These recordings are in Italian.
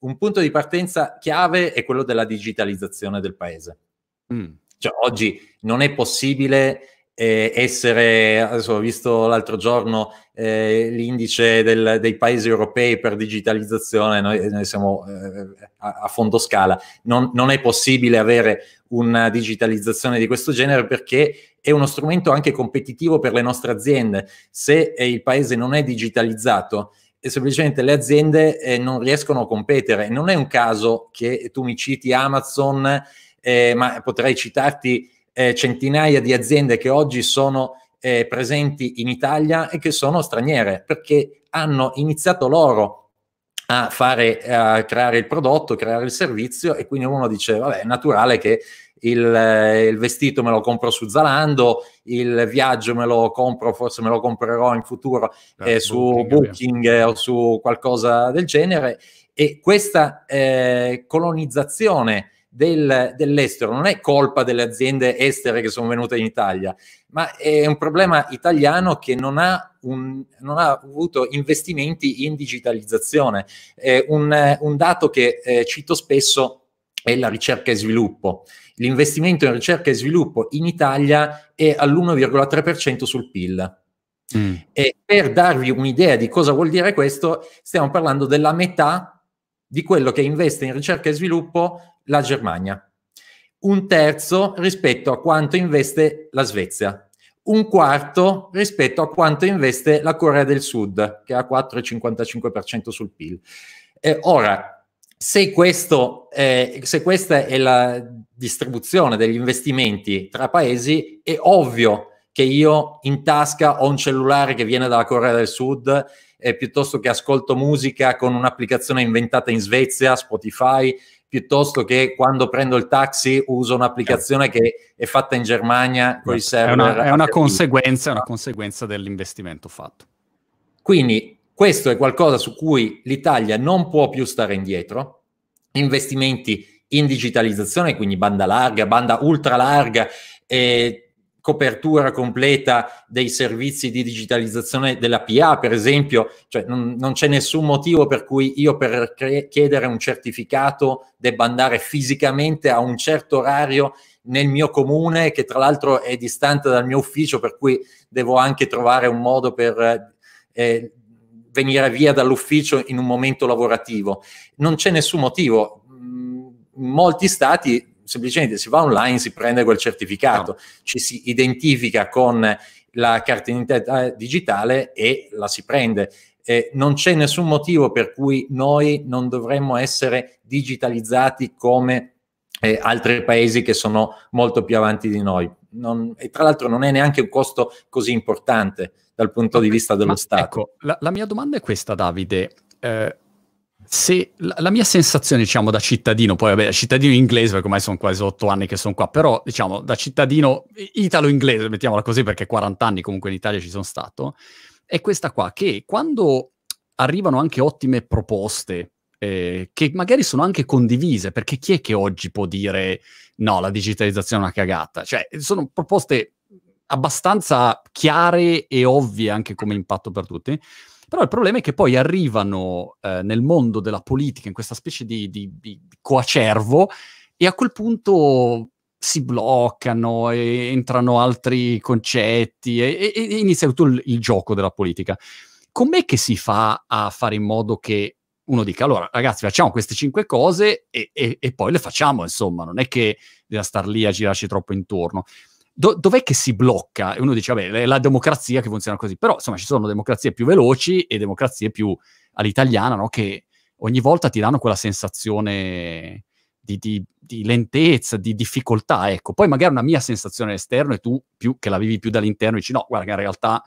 un punto di partenza chiave è quello della digitalizzazione del paese. Mm. Cioè, oggi non è possibile eh, essere, adesso ho visto l'altro giorno eh, l'indice del, dei paesi europei per digitalizzazione, noi, noi siamo eh, a, a, fondo scala, non, non, è possibile avere una digitalizzazione di questo genere perché è uno strumento anche competitivo per le nostre aziende. Se il paese non è digitalizzato, semplicemente le aziende eh, non riescono a competere. Non è un caso che tu mi citi Amazon, eh, ma potrei citarti eh, centinaia di aziende che oggi sono eh, presenti in Italia e che sono straniere, perché hanno iniziato loro a, fare, a creare il prodotto, creare il servizio e quindi uno dice, vabbè, è naturale che il, eh, il, vestito me lo compro su Zalando, il viaggio me lo compro, forse me lo comprerò in futuro eh, eh su Booking, Booking o su qualcosa del genere. E questa eh, colonizzazione del, dell'estero non è colpa delle aziende estere che sono venute in Italia, ma è un problema italiano che non ha, un, non ha avuto investimenti in digitalizzazione. È un, un dato che cito spesso è la ricerca e sviluppo. L'investimento in ricerca e sviluppo in Italia è all'1,3% sul PIL. Mm. E per darvi un'idea di cosa vuol dire questo, stiamo parlando della metà di quello che investe in ricerca e sviluppo la Germania, un terzo rispetto a quanto investe la Svezia, un quarto rispetto a quanto investe la Corea del Sud, che ha 4,55% sul PIL. E ora, se, questo, eh, se questa è la distribuzione degli investimenti tra paesi, è ovvio che io in tasca ho un cellulare che viene dalla Corea del Sud eh, piuttosto che ascolto musica con un'applicazione inventata in Svezia, Spotify, piuttosto che quando prendo il taxi uso un'applicazione certo. che è fatta in Germania con i certo. server. È una, è una conseguenza, una conseguenza dell'investimento fatto. Quindi questo è qualcosa su cui l'Italia non può più stare indietro. Investimenti in digitalizzazione, quindi banda larga, banda ultra larga, eh, copertura completa dei servizi di digitalizzazione della PA, per esempio, cioè non, non c'è nessun motivo per cui io per cre- chiedere un certificato debba andare fisicamente a un certo orario nel mio comune, che tra l'altro è distante dal mio ufficio, per cui devo anche trovare un modo per eh, venire via dall'ufficio in un momento lavorativo. Non c'è nessun motivo. In mm, molti stati semplicemente si va online, si prende quel certificato, no. ci si identifica con la carta d'identità digitale e la si prende. Eh, non c'è nessun motivo per cui noi non dovremmo essere digitalizzati come eh, altri paesi che sono molto più avanti di noi. Non, e tra l'altro non è neanche un costo così importante dal punto di vista dello Ma, Stato. Ecco, la, la, mia domanda è questa, Davide. Eh, se la, la, mia sensazione, diciamo, da cittadino, poi vabbè, cittadino inglese, perché ormai sono quasi otto anni che sono qua, però diciamo da cittadino italo-inglese, mettiamola così, perché 40 anni comunque in Italia ci sono stato, è questa qua, che quando arrivano anche ottime proposte eh, che magari sono anche condivise, perché chi è che oggi può dire no, la digitalizzazione è una cagata? Cioè, sono proposte abbastanza chiare e ovvie anche come impatto per tutti. Però il problema è che poi arrivano eh, nel mondo della politica, in questa specie di, di, di coacervo, e a quel punto si bloccano, entrano altri concetti e, e, e inizia tutto il, il, gioco della politica. Com'è che si fa a fare in modo che uno dica allora ragazzi facciamo queste cinque cose e, e, e poi le facciamo, insomma, non è che deve star lì a girarci troppo intorno. Do, dov'è che si blocca? E uno dice, vabbè, è la democrazia che funziona così, però insomma ci sono democrazie più veloci e democrazie più all'italiana, no? che ogni volta ti danno quella sensazione di, di, di, lentezza, di difficoltà, ecco. Poi magari una mia sensazione esterna e tu più, che la vivi più dall'interno dici, no, guarda che in realtà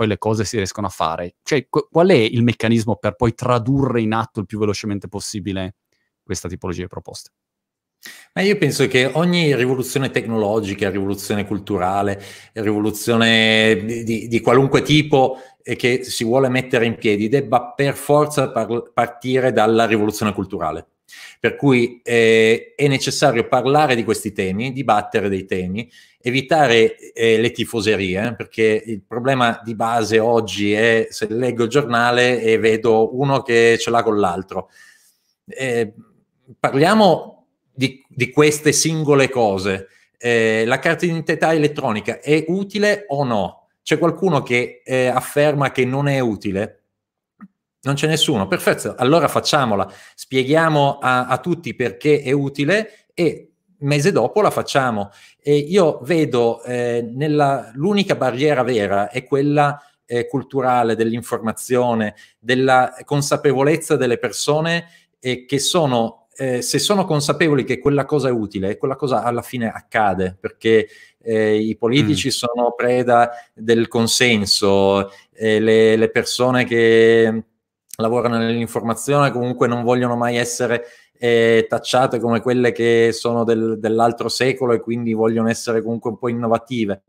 poi le cose si riescono a fare. Cioè, qu- qual è il meccanismo per poi tradurre in atto il più velocemente possibile questa tipologia di proposte? Ma io penso che ogni rivoluzione tecnologica, rivoluzione culturale, rivoluzione di, di, qualunque tipo eh, che si vuole mettere in piedi debba per forza par- partire dalla rivoluzione culturale. Per cui eh, è necessario parlare di questi temi, dibattere dei temi, evitare eh, le tifoserie, eh, perché il problema di base oggi è se leggo il giornale e vedo uno che ce l'ha con l'altro. Eh, parliamo di, di, queste singole cose. Eh, la carta d'identità elettronica è utile o no? C'è qualcuno che eh, afferma che non è utile? Non c'è nessuno, perfetto, allora facciamola, spieghiamo a, a tutti perché è utile e mese dopo la facciamo. E io vedo eh, nella, l'unica barriera vera è quella eh, culturale dell'informazione, della consapevolezza delle persone eh, che sono eh, se sono consapevoli che quella cosa è utile, quella cosa alla fine accade, perché eh, i politici mm. sono preda del consenso, eh, le, le, persone che lavorano nell'informazione, comunque non vogliono mai essere eh, tacciate come quelle che sono del, dell'altro secolo e quindi vogliono essere comunque un po' innovative.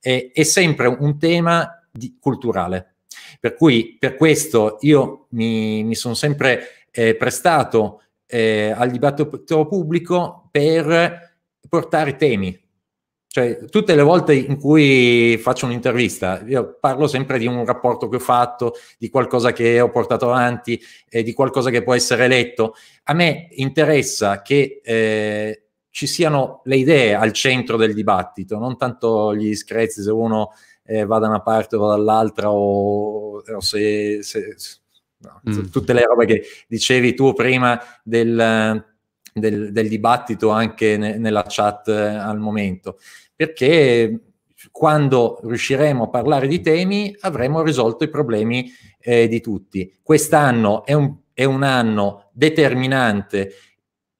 E, è sempre un tema di, culturale. Per cui per questo io mi, mi sono sempre eh, prestato eh, al dibattito pubblico per portare temi cioè, tutte le volte in cui faccio un'intervista, io parlo sempre di un rapporto che ho fatto, di qualcosa che ho portato avanti, eh, di qualcosa che può essere letto. A me interessa che eh, ci siano le idee al centro del dibattito, non tanto gli screzzi se uno eh, va da una parte o dall'altra o, o se... se no, mm. Tutte le robe che dicevi tu prima del del, del dibattito anche ne, nella chat eh, al momento, perché quando riusciremo a parlare di temi avremo risolto i problemi eh, di tutti. Quest'anno è un, è un anno determinante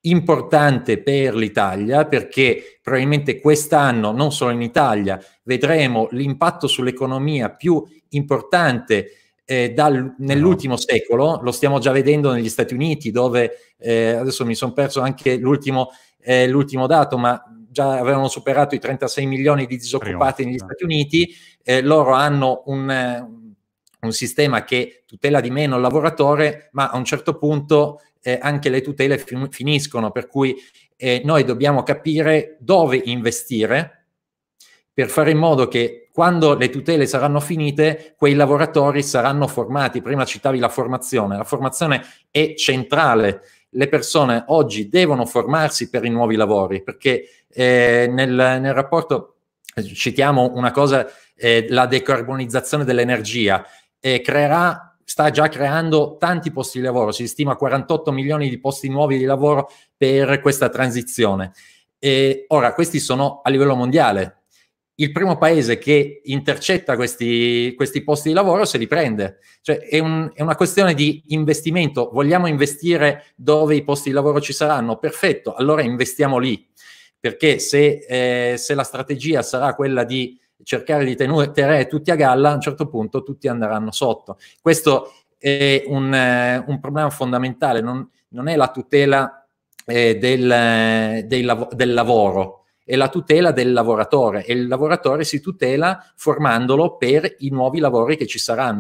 importante per l'Italia perché probabilmente quest'anno, non solo in Italia, vedremo l'impatto sull'economia più importante eh, dal, nell'ultimo secolo, lo stiamo già vedendo negli Stati Uniti, dove eh, adesso mi sono perso anche l'ultimo, eh, l'ultimo, dato, ma già avevano superato i 36 milioni di disoccupati negli Stati Uniti, eh, loro hanno un, un, sistema che tutela di meno il lavoratore, ma a un certo punto eh, anche le tutele finiscono, per cui eh, noi dobbiamo capire dove investire per fare in modo che quando le tutele saranno finite, quei lavoratori saranno formati. Prima citavi la formazione, la formazione è centrale. Le persone oggi devono formarsi per i nuovi lavori, perché eh, nel, nel, rapporto eh, citiamo una cosa, eh, la decarbonizzazione dell'energia, eh, creerà, sta già creando tanti posti di lavoro, si stima 48 milioni di posti nuovi di lavoro per questa transizione. E ora, questi sono a livello mondiale, il primo paese che intercetta questi, questi, posti di lavoro se li prende. Cioè è, un, è, una questione di investimento. Vogliamo investire dove i posti di lavoro ci saranno? Perfetto, allora investiamo lì. Perché se, eh, se la strategia sarà quella di cercare di tenere tutti a galla, a un certo punto tutti andranno sotto. Questo è un, eh, un problema fondamentale, non, non, è la tutela eh, del, eh, del, lav- del lavoro è la tutela del lavoratore e il lavoratore si tutela formandolo per i nuovi lavori che ci saranno.